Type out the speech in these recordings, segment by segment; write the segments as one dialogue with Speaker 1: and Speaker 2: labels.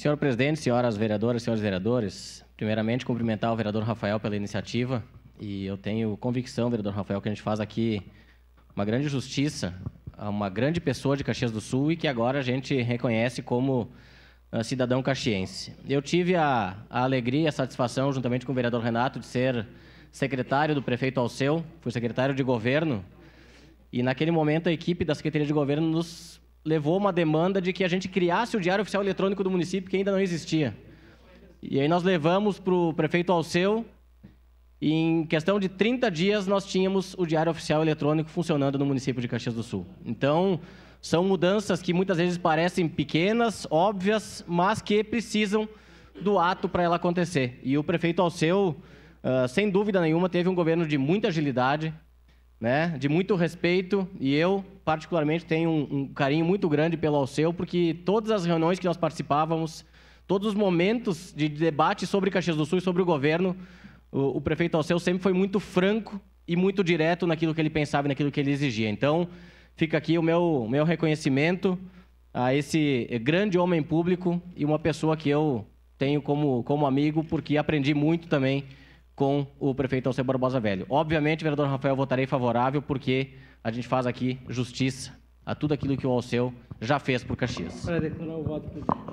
Speaker 1: Senhor presidente, senhoras vereadoras, senhores vereadores, primeiramente cumprimentar o vereador Rafael pela iniciativa e eu tenho convicção, vereador Rafael, que a gente faz aqui uma grande justiça a uma grande pessoa de Caxias do Sul e que agora a gente reconhece como ah, cidadão caxiense. Eu tive a, a alegria e a satisfação, juntamente com o vereador Renato, de ser secretário do prefeito Alceu, fui secretário de governo e naquele momento a equipe da Secretaria de Governo nos levou uma demanda de que a gente criasse o Diário Oficial Eletrônico do município, que ainda não existia. E aí nós levamos para o prefeito Alceu, e em questão de 30 dias nós tínhamos o Diário Oficial Eletrônico funcionando no município de Caxias do Sul. Então, são mudanças que muitas vezes parecem pequenas, óbvias, mas que precisam do ato para ela acontecer. E o prefeito Alceu, ah, sem dúvida nenhuma, teve um governo de muita agilidade, né, de muito respeito e eu, particularmente, tenho um, um, carinho muito grande pelo Alceu, porque todas as reuniões que nós participávamos, todos os momentos de debate sobre Caxias do Sul e sobre o governo, o, o prefeito Alceu sempre foi muito franco e muito direto naquilo que ele pensava e naquilo que ele exigia. Então, fica aqui o meu, meu reconhecimento a esse grande homem público e uma pessoa que eu tenho como, como amigo, porque aprendi muito também com o prefeito Alceu Barbosa Velho. Obviamente, vereador Rafael, votarei favorável, porque a gente faz aqui justiça a tudo aquilo que o Alceu já fez por Caxias.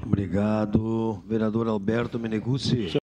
Speaker 1: Obrigado, vereador Alberto Meneguzzi.